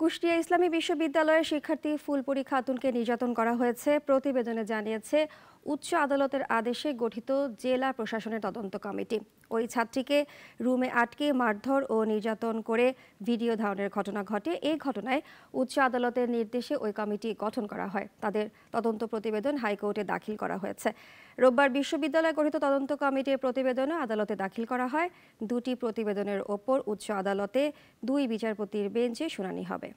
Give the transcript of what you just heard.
কুষ্টিয়া ইসলামী বিশ্ববিদ্যালয়ের শিক্ষার্থী ফুলপুরি খাতুনকে নির্যাতন করা হয়েছে প্রতিবেদনে জানিয়েছে উচ্চ আদালতের আদেশে গঠিত জেলা প্রশাসনের তদন্ত কমিটি ওই ছাত্রীকে রুমে আটকে মারধর ও নির্যাতন করে ভিডিও ধারণের ঘটনা ঘটে এই ঘটনায় উচ্চ আদালতের নির্দেশে ওই কমিটি গঠন করা হয় তাদের তদন্ত প্রতিবেদন হাইকোর্টে দাখিল করা হয়েছে রোববার বিশ্ববিদ্যালয় গঠিত তদন্ত কমিটির প্রতিবেদনও আদালতে দাখিল করা হয় দুটি প্রতিবেদনের ওপর উচ্চ আদালতে দুই বিচারপতির বেঞ্চে শুনানি হবে